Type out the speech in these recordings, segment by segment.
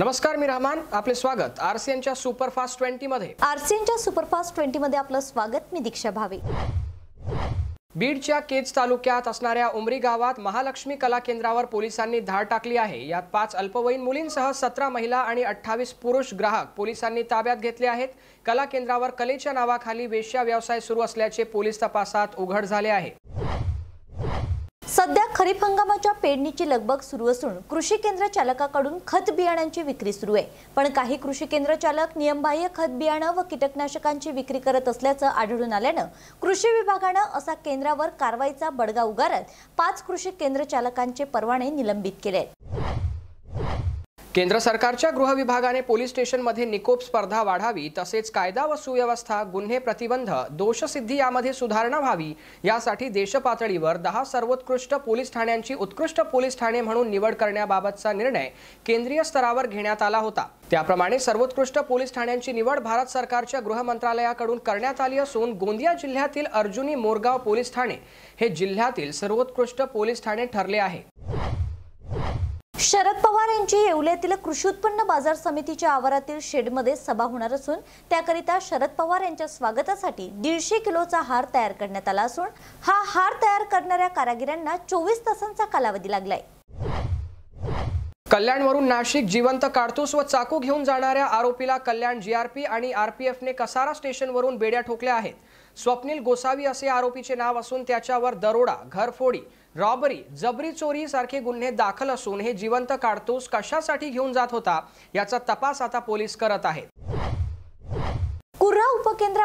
नमस्कार मी रहमान आपले स्वागत आरसीएनच्या सुपरफास्ट ट्वेंटी मध्ये आरसीएनच्या सुपरफास्ट ट्वेंटी मध्ये आपलं स्वागत मी दीक्षा भावे बीडच्या केज तालुक्यात असणाऱ्या उमरी गावात महालक्ष्मी कला केंद्रावर पोलिसांनी धाड टाकली आहे यात पाच अल्पवयीन मुलींसह सतरा महिला आणि अठ्ठावीस पुरुष ग्राहक पोलिसांनी ताब्यात घेतले आहेत कला केंद्रावर कलेच्या नावाखाली वेश्या व्यवसाय सुरू असल्याचे पोलीस तपासात उघड झाले आहे सध्या खरीप हंगामाच्या पेरणीची लगबग सुरू असून कृषी केंद्र चालकाकडून खत बियाणांची विक्री सुरू आहे पण काही कृषी केंद्र चालक नियमबाह्य खत बियाणं व कीटकनाशकांची विक्री करत असल्याचं आढळून आल्यानं कृषी विभागानं असा केंद्रावर कारवाईचा बडगा उगारत पाच कृषी केंद्र चालकांचे परवाने निलंबित केले आहेत केंद्र सरकारच्या गृह विभागाने पोलीस स्टेशनमध्ये निकोप स्पर्धा वाढावी तसेच कायदा व सुव्यवस्था गुन्हे प्रतिबंध दोषसिद्धी यामध्ये सुधारणा व्हावी यासाठी देशपातळीवर दहा सर्वोत्कृष्ट पोलीस ठाण्यांची उत्कृष्ट पोलीस ठाणे म्हणून निवड करण्याबाबतचा निर्णय केंद्रीय स्तरावर घेण्यात आला होता त्याप्रमाणे सर्वोत्कृष्ट पोलीस ठाण्यांची निवड भारत सरकारच्या गृह मंत्रालयाकडून करण्यात आली असून गोंदिया जिल्ह्यातील अर्जुनी मोरगाव पोलीस ठाणे हे जिल्ह्यातील सर्वोत्कृष्ट पोलीस ठाणे ठरले आहे शरद पवार यांची येवल्यातील कृषी उत्पन्न बाजार समितीच्या आवारातील शेडमध्ये सभा होणार असून त्याकरिता शरद पवार यांच्या स्वागतासाठी दीडशे किलोचा हार तयार करण्यात आला असून हा हार तयार करणाऱ्या कारागिरांना चोवीस तासांचा कालावधी लागलाय कल्याणवरून नाशिक जिवंत काडतूस व चाकू घेऊन जाणाऱ्या आरोपीला कल्याण जीआरपी आणि आरपीएफने कसारा स्टेशनवरून बेड्या ठोकल्या आहेत स्वप्नील गोसावी असे आरोपीचे नाव असून त्याच्यावर दरोडा घरफोडी रॉबरी जबरी चोरी सारखे गुन्हे दाखल असून हे जिवंत काडतूस कशासाठी घेऊन जात होता याचा तपास आता पोलीस करत आहेत कुर्रा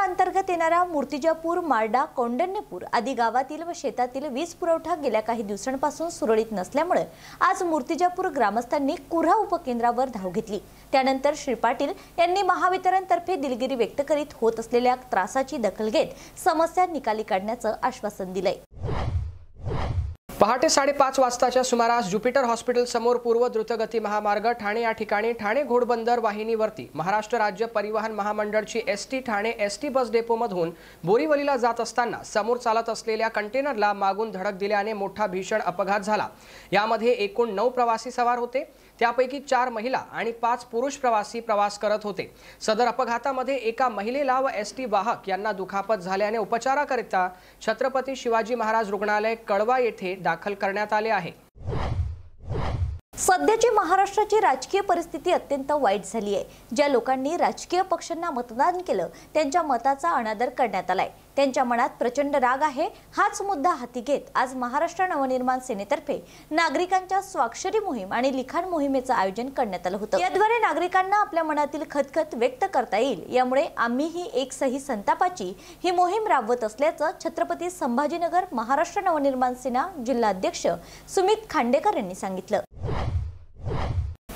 अंतर्गत येणारा मूर्तिजापूर मार्डा कौंडण्यपूर आदी गावातील व शेतातील वीज पुरवठा गेल्या काही दिवसांपासून सुरळीत नसल्यामुळे आज मूर्तिजापूर ग्रामस्थांनी कुर्हा उपकेंद्रावर धाव घेतली त्यानंतर श्री पाटील यांनी महावितरणतर्फे दिलगिरी व्यक्त करीत होत असलेल्या त्रासाची दखल घेत समस्या निकाली काढण्याचं आश्वासन दिलंय पहाटे साडेपाच वाजताच्या सुमारास ज्युपिटर हॉस्पिटल समोर पूर्व द्रुतगती महामार्ग ठाणे या ठिकाणी ठाणे घोडबंदर वाहिनीवरती महाराष्ट्र राज्य परिवहन महामंडळची S T Thane S T bus डेपोमधून बोरीवलीला जात असताना समोर चालत असलेल्या कंटेनरला मागून धडक दिल्याने मोठा भीषण अपघात झाला यामध्ये एकूण नऊ प्रवासी सवार होते त्यापैकी चार महिला आणि पाच पुरुष प्रवासी प्रवास करत होते सदर अपघातामध्ये एका महिलेला व एस टी वाहक यांना दुखापत झाल्याने उपचाराकरिता छत्रपती शिवाजी महाराज रुग्णालय कळवा येथे दाखल करण्यात आले आहे सध्याची महाराष्ट्राची राजकीय परिस्थिती अत्यंत वाईट झाली आहे ज्या लोकांनी राजकीय पक्षांना मतदान केलं त्यांच्या मताचा अनादर करण्यात आलाय त्यांच्या मनात प्रचंड राग आहे हाच मुद्दा हाती घेत आज महाराष्ट्र नवनिर्माण सेनेतर्फे नागरिकांच्या स्वाक्षरी मोहीम आणि लिखाण मोहिमेचं आयोजन करण्यात आलं होतं याद्वारे नागरिकांना आपल्या मनातील खतखत व्यक्त करता येईल यामुळे आम्ही ही एक सही संतापाची ही मोहीम राबवत असल्याचं छत्रपती संभाजीनगर महाराष्ट्र नवनिर्माण सेना जिल्हाध्यक्ष सुमित खांडेकर यांनी सांगितलं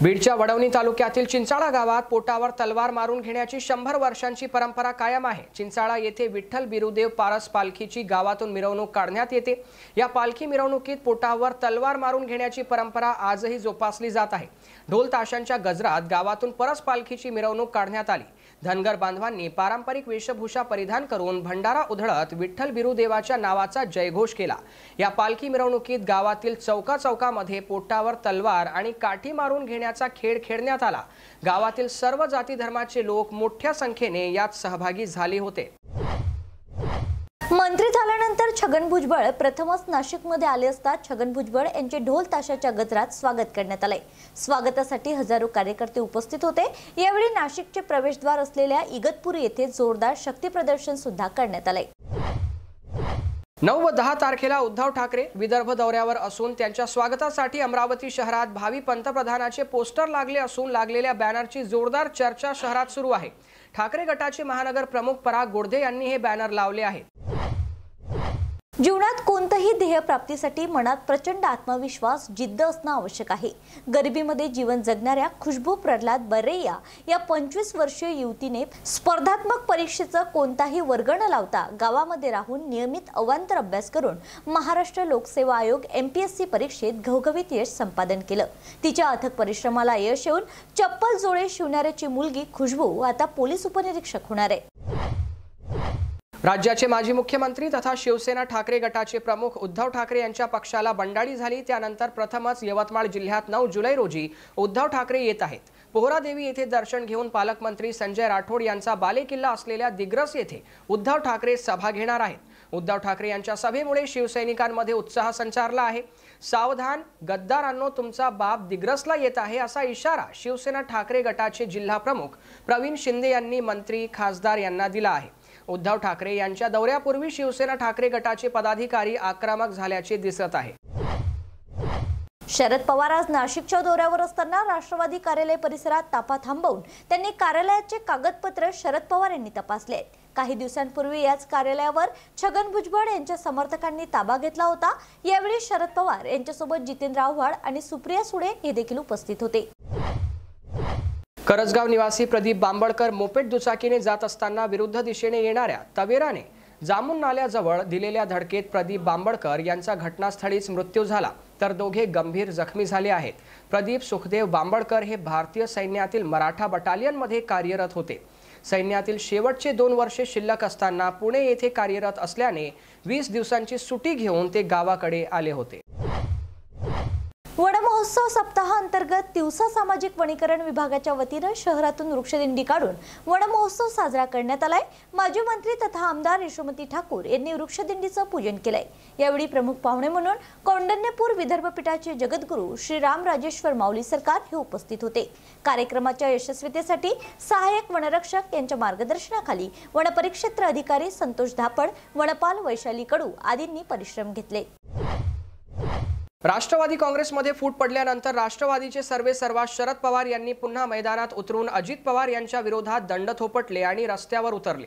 बीडच्या वडवणी तालुक्यातील चिंचाळा गावात पोटावर तलवार मारून घेण्याची शंभर वर्षांची परंपरा कायम आहे चिंचाळा येथे विठ्ठल बिरुदेव पारस पालखीची गावातून मिरवणूक काढण्यात येते या पालखी मिरवणुकीत पोटावर तलवार मारून घेण्याची परंपरा आजही जोपासली जात आहे ढोल ताशांच्या गजरात गावातून परस पालखीची मिरवणूक काढण्यात आली धनगर बांधवांनी पारंपरिक वेशभूषा परिधान करून भंडारा उधळत विठ्ठल बिरुदेवाच्या नावाचा जयघोष केला या पालखी मिरवणुकीत गावातील चौका चौकामध्ये पोटावर तलवार आणि काठी मारून घेण्याचा खेळ खेळण्यात आला गावातील सर्व जाती धर्माचे लोक मोठ्या संख्येने यात सहभागी झाले होते मंत्री झाल्यानंतर छगन भुजबळ प्रथमच नाशिकमध्ये आले असता छगन भुजबळ यांचे ढोल ताशाच्या गजरात स्वागत करण्यात आले स्वागतासाठी हजारो कार्यकर्ते उपस्थित होते यावेळी नाशिकचे प्रवेशद्वार असलेल्या इगतपुरी येथे जोरदार शक्ती सुद्धा करण्यात आले नऊ व दहा तारखेला उद्धव ठाकरे विदर्भ दौऱ्यावर असून त्यांच्या स्वागतासाठी अमरावती शहरात भावी पंतप्रधानाचे पोस्टर लागले असून लागलेल्या बॅनरची जोरदार चर्चा शहरात सुरू आहे ठाकरे गटाचे महानगर प्रमुख पराग गोडधे यांनी हे बॅनर लावले आहेत जीवनात कोणतंही ध्येय प्राप्तीसाठी मनात प्रचंड आत्मविश्वास जिद्द असणं आवश्यक आहे गरिबीमध्ये जीवन जगणाऱ्या खुशबू प्रल्हाद बरेया या पंचवीस वर्षीय युवतीने स्पर्धात्मक परीक्षेचं कोणताही वर्ग न लावता गावामध्ये राहून नियमित अवांतर अभ्यास करून महाराष्ट्र लोकसेवा आयोग एम पी एस सी परीक्षेत घवघवीत यश संपादन केलं तिच्या अथक परिश्रमाला यश येऊन चप्पल जोळे शिवणाऱ्याची मुलगी खुशबू आता पोलीस उपनिरीक्षक होणार आहे राज्याचे माजी मुख्यमंत्री तथा शिवसेना ठाकरे गटाचे प्रमुख उद्धव ठाकरे यांच्या पक्षाला बंडाळी झाली त्यानंतर प्रथमच यवतमाळ जिल्ह्यात नऊ जुलै रोजी उद्धव ठाकरे येत आहेत पोहरादेवी येथे दर्शन घेऊन पालकमंत्री संजय राठोड यांचा बालेकिल्ला असलेल्या दिग्रस येथे उद्धव ठाकरे सभा घेणार आहेत उद्धव ठाकरे यांच्या सभेमुळे शिवसैनिकांमध्ये उत्साह संचारला आहे सावधान गद्दारांनो तुमचा बाप दिग्रसला येत आहे असा इशारा शिवसेना ठाकरे गटाचे जिल्हा प्रमुख प्रवीण शिंदे यांनी मंत्री खासदार यांना दिला आहे उद्धव ठाकरे यांच्या दौऱ्यापूर्वी शिवसेना ठाकरे गटाचे पदाधिकारी आक्रमक झाल्याचे दिसत आहे शरद पवार आज नाशिकच्या दौऱ्यावर असताना राष्ट्रवादी कार्यालय परिसरात ताफा थांबवून त्यांनी कार्यालयाचे कागदपत्र शरद पवार यांनी तपासले काही दिवसांपूर्वी याच कार्यालयावर छगन भुजबळ यांच्या समर्थकांनी ताबा घेतला होता यावेळी शरद पवार यांच्यासोबत जितेंद्र आव्हाड आणि सुप्रिया सुळे हे देखील उपस्थित होते करजगाव निवासी प्रदीप बांबळकर मोपेट दुचाकीने जात असताना विरुद्ध दिशेने येणाऱ्या तवेराने जामून नाल्याजवळ दिलेल्या धडकेत प्रदीप बांबळकर यांचा घटनास्थळीच मृत्यू झाला तर दोघे गंभीर जखमी झाले आहेत प्रदीप सुखदेव बांबळकर हे भारतीय सैन्यातील मराठा बटालियनमध्ये कार्यरत होते सैन्यातील शेवटचे दोन वर्षे शिल्लक असताना पुणे येथे कार्यरत असल्याने वीस दिवसांची सुटी घेऊन ते गावाकडे आले होते वनमहोत्सव अंतर्गत दिवसा सामाजिक वनीकरण विभागाच्या वतीनं शहरातून वृक्षदिंडी काढून वनमहोत्सव साजरा करण्यात आलाय माजी मंत्री तथा आमदार यशोमती ठाकूर यांनी वृक्षदिंडीचं पूजन केलंय यावेळी प्रमुख पाहुणे म्हणून कौंडण्यपूर विदर्भपीठाचे पीठाचे जगद्गुरू श्री राम राजेश्वर माऊली सरकार हे उपस्थित होते कार्यक्रमाच्या यशस्वीतेसाठी सहाय्यक वनरक्षक यांच्या मार्गदर्शनाखाली वनपरिक्षेत्र अधिकारी संतोष धापड वनपाल वैशाली कडू आदींनी परिश्रम घेतले राष्ट्रवादी काँग्रेसमध्ये फूट पडल्यानंतर राष्ट्रवादीचे सर्वे सर्वात शरद पवार यांनी पुन्हा मैदानात उतरून अजित पवार यांच्या विरोधात दंड थोपटले आणि रस्त्यावर उतरले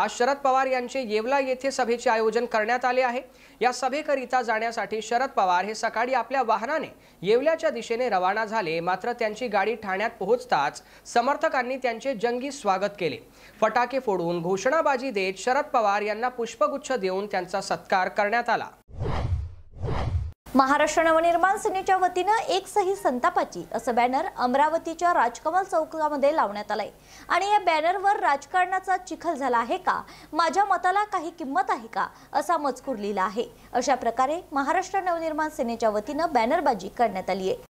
आज शरद पवार यांचे येवला येथे सभेचे आयोजन करण्यात आले आहे या सभेकरिता जाण्यासाठी शरद पवार हे सकाळी आपल्या वाहनाने येवल्याच्या दिशेने रवाना झाले मात्र त्यांची गाडी ठाण्यात पोहोचताच समर्थकांनी त्यांचे जंगी स्वागत केले फटाके फोडून घोषणाबाजी देत शरद पवार यांना पुष्पगुच्छ देऊन त्यांचा सत्कार करण्यात आला महाराष्ट्र नवनिर्माण सेनेच्या वतीनं एक सही संतापाची असं बॅनर अमरावतीच्या राजकमल चौकामध्ये लावण्यात आलंय आणि या बॅनरवर राजकारणाचा चिखल झाला आहे का माझ्या मताला काही किंमत आहे का असा मजकूर लिहिला आहे अशा प्रकारे महाराष्ट्र नवनिर्माण सेनेच्या वतीनं बॅनरबाजी करण्यात आली आहे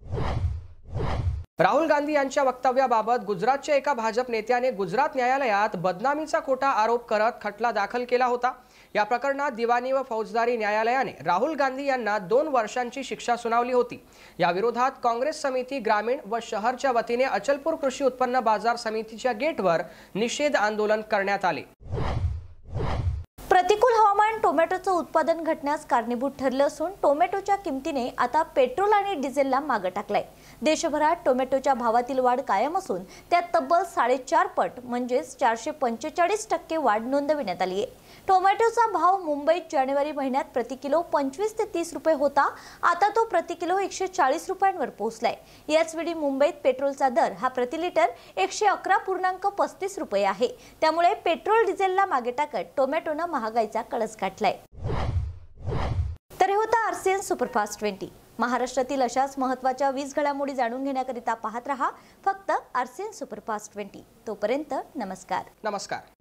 राहुल गांधी यांच्या वक्तव्याबाबत गुजरातच्या एका भाजप नेत्याने गुजरात न्यायालयात बदनामीचा खोटा आरोप करत खटला दाखल केला होता या प्रकरणात दिवाणी व फौजदारी न्यायालयाने राहुल गांधी यांना दोन वर्षांची शिक्षा सुनावली होती या विरोधात काँग्रेस समिती ग्रामीण व शहरच्या वतीने अचलपूर कृषी उत्पन्न बाजार समितीच्या गेटवर निषेध आंदोलन करण्यात आले प्रतिकूल हवामान टोमॅटोचं उत्पादन घटण्यास कारणीभूत ठरलं असून टोमॅटोच्या किमतीने आता पेट्रोल आणि डिझेलला मागं टाकलंय देशभरात टोमॅटोच्या भावातील वाढ कायम असून त्यात तब्बल साडेचार पट म्हणजेच चारशे पंचेचाळीस टक्के वाढ नोंदविण्यात आली आहे टोमॅटोचा भाव मुंबईत जानेवारी महिन्यात प्रति किलो पंचवीस ते तीस रुपये होता आता तो प्रति किलो एकशे चाळीस रुपयांवर पोहोचलाय याचवेळी मुंबईत पेट्रोलचा दर हा प्रति लिटर एकशे अकरा पूर्णांक पस्तीस रुपये आहे त्यामुळे पेट्रोल डिझेलला मागे टाकत टोमॅटोनं महागाईचा कळस गाठलाय सुपरफास्ट ट्वेंटी महाराष्ट्रातील अशाच महत्वाच्या वीज घडामोडी जाणून घेण्याकरिता पाहत रहा फक्त आरसीएन सुपरफास्ट ट्वेंटी तोपर्यंत नमस्कार नमस्कार